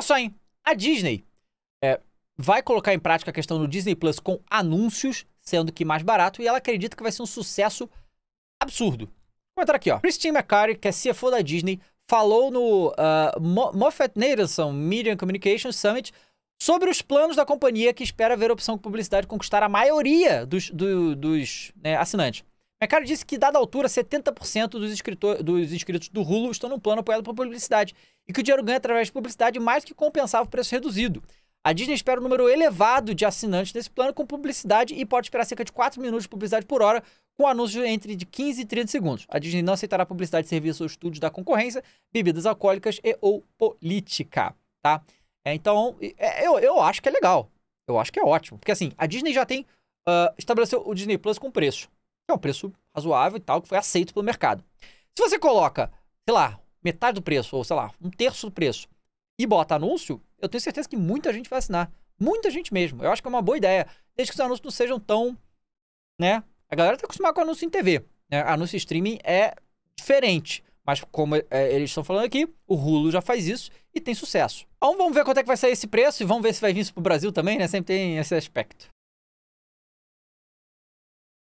olha só, hein? A Disney é, vai colocar em prática a questão do Disney Plus com anúncios, sendo que mais barato, e ela acredita que vai ser um sucesso absurdo. Vou entrar aqui, ó. Christine McCarthy, que é CFO da Disney, falou no uh, ah, Moffat Nathanson Media Communications Summit sobre os planos da companhia que espera ver a opção publicidade conquistar a maioria dos, do, dos né, assinantes. Mercado disse que, dada a altura, 70% dos, escritor, dos inscritos do Hulu estão num plano apoiado por publicidade e que o dinheiro ganha através de publicidade mais que compensava o preço reduzido. A Disney espera um número elevado de assinantes nesse plano com publicidade e pode esperar cerca de 4 minutos de publicidade por hora, com anúncios entre de 15 e 30 segundos. A Disney não aceitará publicidade de serviços ou estúdios da concorrência, bebidas alcoólicas e ou política, tá? É, então, é, eu, eu acho que é legal. Eu acho que é ótimo. Porque assim, a Disney já tem... Uh, estabeleceu o Disney Plus com preço é um preço razoável e tal, que foi aceito pelo mercado. Se você coloca, sei lá, metade do preço, ou sei lá, um terço do preço, e bota anúncio, eu tenho certeza que muita gente vai assinar. Muita gente mesmo. Eu acho que é uma boa ideia, desde que os anúncios não sejam tão. né? A galera tá acostumada com anúncio em TV. Né? Anúncio streaming é diferente. Mas como é, eles estão falando aqui, o Hulu já faz isso e tem sucesso. Então vamos ver quanto é que vai sair esse preço e vamos ver se vai vir isso pro Brasil também, né? Sempre tem esse aspecto.